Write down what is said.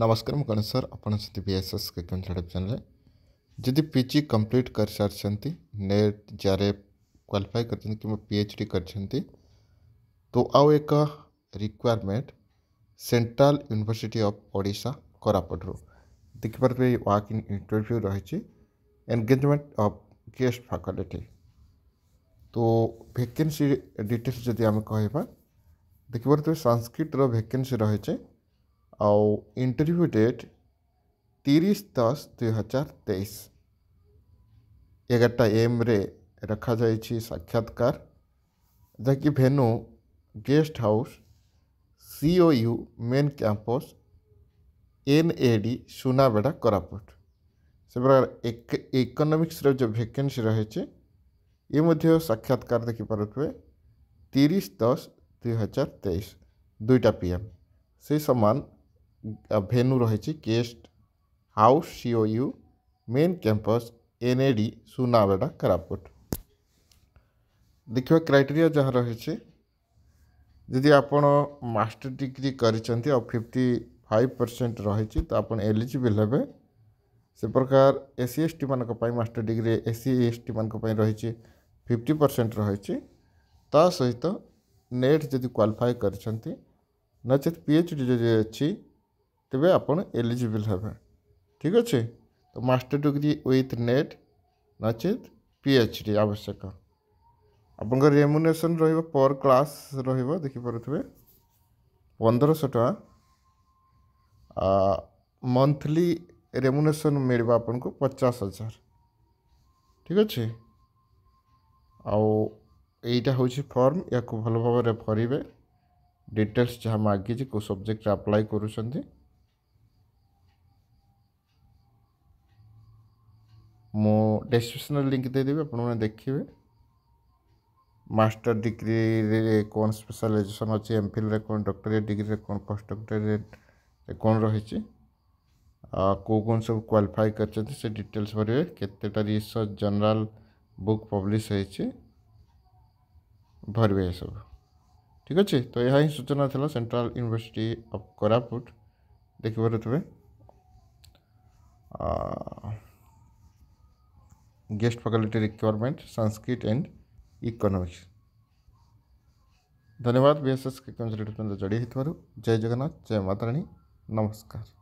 नमस्कार मुझे गणेश सर आपड़ी बी एस एस के चैनल जी पी जि कम्प्लीट कर सारी नेट जारे क्वाफाई कर पीएच डी कर तो आउ एक रिक्वायरमेंट सेंट्रल यूनिवर्सीटी अफ ओडा देख देखिपारे वाक इन इंटरव्यू रही एनगेजमेंट अफ गेस्ट फैकल्टी तो भेकेटेल्स जब आम कह देखिए संस्कृत रेके रही और इंटरव्यू डेट ତିରିଶ ଦଶ ଦୁଇହଜାର ତେଇଶ ଏଗାରଟା ଏମ୍ରେ ରଖାଯାଇଛି ସାକ୍ଷାତକାର ଯାହାକି venue guest house CO U main campus N A D Sunabeda Koraput ସେ ପ୍ରକାର ଇକୋନୋମିକ୍ସର ଯେଉଁ ଭେକେନ୍ସି ରହିଛି ଏ ମଧ୍ୟ ସାକ୍ଷାତକାର ଦେଖିପାରୁଥିବେ ତିରିଶ ଦଶ ଦୁଇହଜାର ତେଇଶ ଦୁଇଟା ପି ଏମ୍ ସେଇ ସମାନ भेन्यू रही guest house CO U main campus NAD Sunabeda Koraput देखिए क्राइटेरिया जहाँ रही जदि आप मास्टर डिग्री कर फिफ्टी फाइव परसेंट रही तो आप एलिजिबल हे से प्रकार एस सी एस टी मान master degree S C S T मान रही फिफ्टी परसेंट रही सहित नेट जदि क्वाफाए कर नचेत पी एच डी जदि अच्छी तबे आपन एलिजिबल हबे ठीक अछि तो मास्टर डिग्री विथ नेट नचे पी एच डी आवश्यक रेमुनेशन रहिबो पर क्लास रहिबो देखि परथबे 1500 टा मंथली रेमुनेशन मिलबा आपन को हजार ठीक अछि आउ एटा होछि फॉर्म याको भलो भाबे डिटेल्स जहाँ मागी को सब्जेक्ट अप्लाई करू ମୁଁ ଡେସ୍କ୍ରିପସନ୍ରେ ଲିଙ୍କ୍ ଦେଇଦେବି ଆପଣମାନେ ଦେଖିବେ ମାଷ୍ଟର୍ ଡିଗ୍ରୀରେ କ'ଣ ସ୍ପେଶାଲାଇଜେସନ୍ ଅଛି ଏମ୍ ଫିଲ୍ରେ କ'ଣ ଡକ୍ଟୋରେଟ୍ ଡିଗ୍ରୀରେ କ'ଣ ପୋଷ୍ଟ ଡକ୍ଟୋରେଟ୍ରେ କ'ଣ ରହିଛି ଆଉ କେଉଁ କ'ଣ ସବୁ କ୍ୱାଲିଫାଏ କରିଛନ୍ତି ସେ ଡିଟେଲ୍ସ ଭରିବେ କେତେଟା ରିସର୍ଚ୍ଚ ଜେନେରାଲ୍ ବୁକ୍ ପବ୍ଲିଶ୍ ହେଇଛି ଭରିବେ ଏସବୁ ଠିକ୍ ଅଛି ତ ଏହା ହିଁ ସୂଚନା ଥିଲା ସେଣ୍ଟ୍ରାଲ୍ ୟୁନିଭର୍ସିଟି ଅଫ୍ କୋରାପୁଟ ଦେଖିପାରୁଥିବେ guest faculty requirement sanskrit and economics धन्यवाद बी एस एस के कंसल्टेट जड़ी होती जय जगन्नाथ जय माता रानी नमस्कार